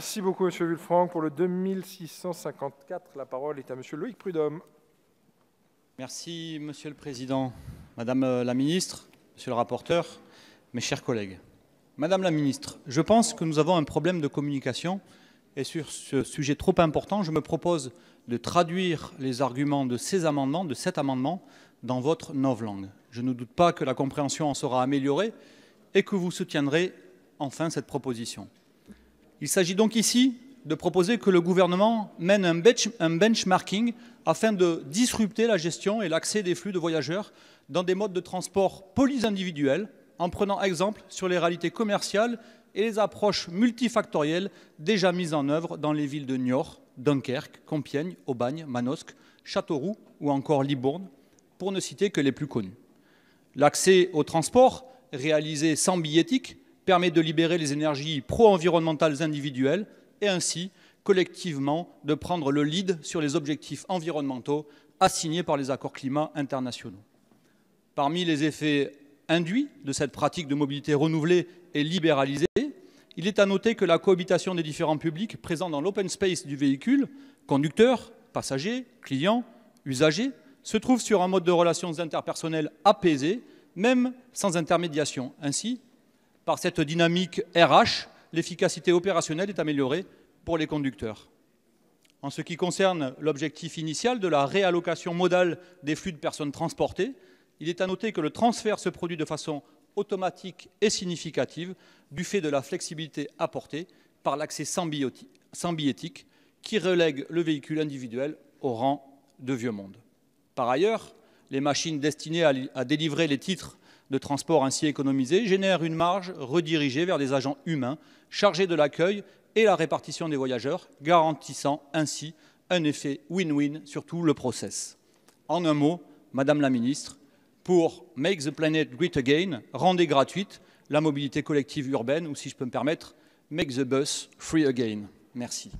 Merci beaucoup, Monsieur Villefranc. Pour le 2654, la parole est à Monsieur Loïc Prudhomme. Merci, Monsieur le Président, Madame euh, la Ministre, Monsieur le rapporteur, mes chers collègues. Madame la Ministre, je pense que nous avons un problème de communication et sur ce sujet trop important, je me propose de traduire les arguments de ces amendements, de cet amendement, dans votre novlangue. Je ne doute pas que la compréhension en sera améliorée et que vous soutiendrez enfin cette proposition. Il s'agit donc ici de proposer que le gouvernement mène un, benchmarking afin de disrupter la gestion et l'accès des flux de voyageurs dans des modes de transport individuels, en prenant exemple sur les réalités commerciales et les approches multifactorielles déjà mises en œuvre dans les villes de Niort, Dunkerque, Compiègne, Aubagne, Manosque, Châteauroux ou encore Libourne, pour ne citer que les plus connus. L'accès au transport, réalisé sans billettique, permet de libérer les énergies pro-environnementales individuelles et ainsi, collectivement, de prendre le lead sur les objectifs environnementaux assignés par les accords climat internationaux. Parmi les effets induits de cette pratique de mobilité renouvelée et libéralisée, il est à noter que la cohabitation des différents publics présents dans l'open space du véhicule, conducteur, passagers, clients, usagers, se trouve sur un mode de relations interpersonnelles apaisé, même sans intermédiation. Ainsi, par cette dynamique RH, l'efficacité opérationnelle est améliorée pour les conducteurs. En ce qui concerne l'objectif initial de la réallocation modale des flux de personnes transportées, il est à noter que le transfert se produit de façon automatique et significative du fait de la flexibilité apportée par l'accès sans, billetique qui relègue le véhicule individuel au rang de vieux monde. Par ailleurs, les machines destinées à, délivrer les titres de transport ainsi économisé génère une marge redirigée vers des agents humains chargés de l'accueil et la répartition des voyageurs, garantissant ainsi un effet win-win sur tout le process. En un mot, Madame la Ministre, pour Make the Planet Great Again, rendez gratuite la mobilité collective urbaine, ou si je peux me permettre, Make the Bus Free Again. Merci.